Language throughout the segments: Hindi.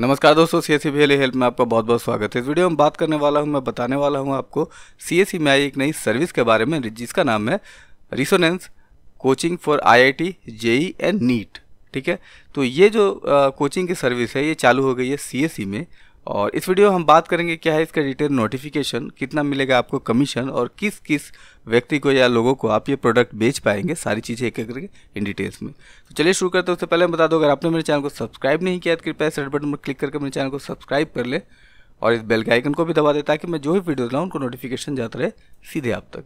नमस्कार दोस्तों सी एस सी हेल्प में आपका बहुत बहुत स्वागत है इस वीडियो में बात करने वाला हूं मैं बताने वाला हूं आपको सी एस सी में आई एक नई सर्विस के बारे में जिसका नाम है Resonance coaching for IIT JEE and NEET ठीक है तो ये जो आ, कोचिंग की सर्विस है ये चालू हो गई है सी e में और इस वीडियो हम बात करेंगे क्या है इसका डिटेल नोटिफिकेशन कितना मिलेगा आपको कमीशन और किस किस व्यक्ति को या लोगों को आप ये प्रोडक्ट बेच पाएंगे सारी चीज़ें एक एक करके इन डिटेल्स में तो चलिए शुरू करते हैं उससे पहले मैं बता दूँ अगर आपने मेरे चैनल को सब्सक्राइब नहीं किया तो कृपया इस रेड बटन पर क्लिक करके मेरे चैनल को सब्सक्राइब कर ले और इस बेल के आइकन को भी दबा दे ताकि मैं जो भी वीडियो लाऊँ उनको नोटिफिकेशन जाता रहे सीधे आप तक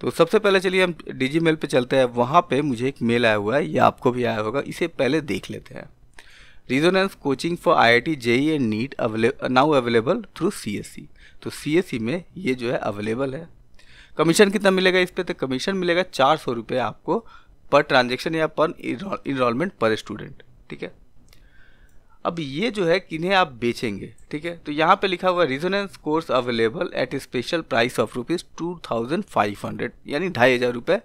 तो सबसे पहले चलिए हम डी मेल पर चलते हैं वहाँ पर मुझे एक मेल आया हुआ है या आपको भी आया होगा इसे पहले देख लेते हैं and coaching for I I T JEE and NEET now available through C S C तो सी एस सी में ये जो है अवेलेबल है कमीशन कितना मिलेगा इस पर तो कमीशन मिलेगा चार सौ रुपये आपको पर ट्रांजेक्शन या पर इनरोलमेंट पर स्टूडेंट ठीक है अब ये जो है किन्हें आप बेचेंगे ठीक है तो यहाँ पे लिखा हुआ Resonance course available at a special price of rupees two thousand five hundred यानी ढाई हज़ार रुपये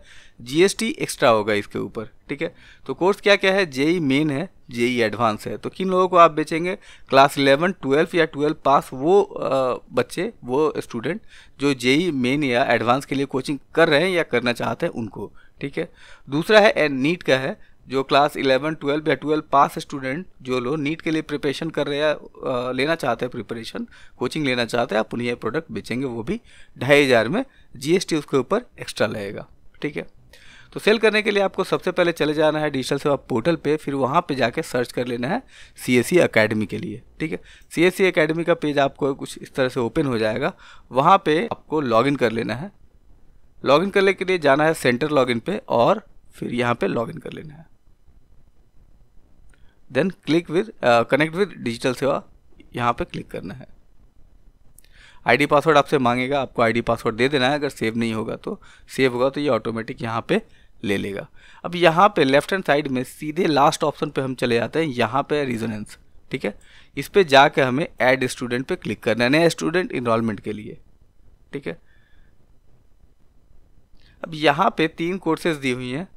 जी एक्स्ट्रा होगा इसके ऊपर ठीक है तो कोर्स क्या क्या है जेई मेन e है जेई एडवांस e है तो किन लोगों को आप बेचेंगे क्लास इलेवन ट्वेल्व या ट्वेल्व पास वो आ, बच्चे वो स्टूडेंट जो जेई मेन e या एडवांस के लिए कोचिंग कर रहे हैं या करना चाहते हैं उनको ठीक है दूसरा है नीट का है जो क्लास 11, 12 या 12 पास स्टूडेंट जो लोग नीट के लिए प्रिपरेशन कर रहे हैं लेना चाहते हैं प्रिपरेशन कोचिंग लेना चाहते हैं आप उन्हें ये प्रोडक्ट बेचेंगे वो भी ढाई हज़ार में जीएसटी उसके ऊपर एक्स्ट्रा लगेगा ठीक है तो सेल करने के लिए आपको सबसे पहले चले जाना है डिजिटल सेवा पोर्टल पे फिर वहाँ पे जाके सर्च कर लेना है सी एस अकेडमी के लिए ठीक है सी एस अकेडमी का पेज आपको कुछ इस तरह से ओपन हो जाएगा वहाँ पे आपको लॉगिन कर लेना है लॉगिन करने के लिए जाना है सेंटर लॉगिन पे और फिर यहाँ पे लॉगिन कर लेना है then click with connect with digital सेवा यहाँ पे क्लिक करना है आईडी पासवर्ड आपसे मांगेगा आपको आईडी पासवर्ड दे देना है अगर सेव नहीं होगा तो सेव होगा तो ये ऑटोमेटिक यहाँ पे ले लेगा अब यहाँ पे लेफ्ट हैंड साइड में सीधे लास्ट ऑप्शन पे हम चले जाते हैं यहाँ पे रिजोनेंस ठीक है इस पर जाके हमें ऐड स्टूडेंट पे क्लिक करना है नया स्टूडेंट इनरोलमेंट के लिए ठीक है अब यहाँ पे तीन कोर्सेज दी हुई हैं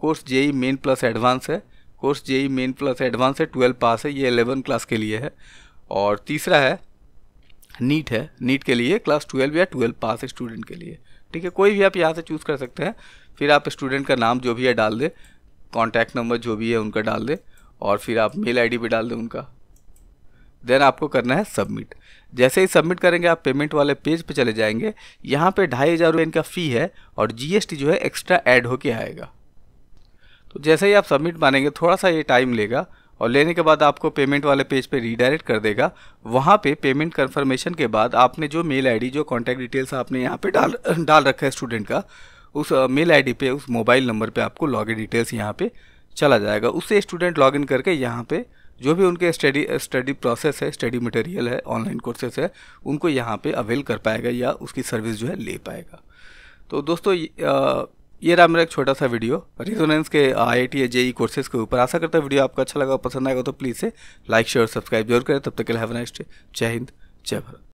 course JEE main plus advance है course JEE main plus advance है ट्वेल्व पास है ये एलेवन क्लास के लिए है और तीसरा है नीट है नीट के लिए क्लास ट्वेल्व या ट्वेल्व पास स्टूडेंट के लिए ठीक है कोई भी आप यहाँ से चूज़ कर सकते हैं फिर आप स्टूडेंट का नाम जो भी है डाल दें कॉन्टैक्ट नंबर जो भी है उनका डाल दें और फिर आप मेल आई डी डाल दें उनका देन आपको करना है सबमिट जैसे ही सबमिट करेंगे आप पेमेंट वाले पेज पे चले जाएंगे यहाँ पे ढाई हज़ार रुपये इनका फ़ी है और जीएसटी जो है एक्स्ट्रा ऐड होके आएगा तो जैसे ही आप सबमिट मानेंगे थोड़ा सा ये टाइम लेगा और लेने के बाद आपको पेमेंट वाले पेज पे रीडायरेक्ट कर देगा वहाँ पे पेमेंट कंफर्मेशन के बाद आपने जो मेल आईडी जो कॉन्टैक्ट डिटेल्स आपने यहाँ पे डाल डाल रखा है स्टूडेंट का उस मेल आईडी पे उस मोबाइल नंबर पे आपको लॉग डिटेल्स यहाँ पे चला जाएगा उससे स्टूडेंट इन करके यहाँ पर जो भी उनके स्टडी स्टडी प्रोसेस है स्टडी मटेरियल है ऑनलाइन कोर्सेस है उनको यहाँ पर अवेल कर पाएगा या उसकी सर्विस जो है ले पाएगा तो दोस्तों ये रहा मेरा एक छोटा सा वीडियो रिजोनेंस के I I T JEE courses के ऊपर आशा करता है वीडियो आपको अच्छा लगा पसंद आएगा तो प्लीज़ से लाइक शेयर और सब्सक्राइब जरूर करें तब तक के लिए हैव नेक्स्ट जय हिंद जय भारत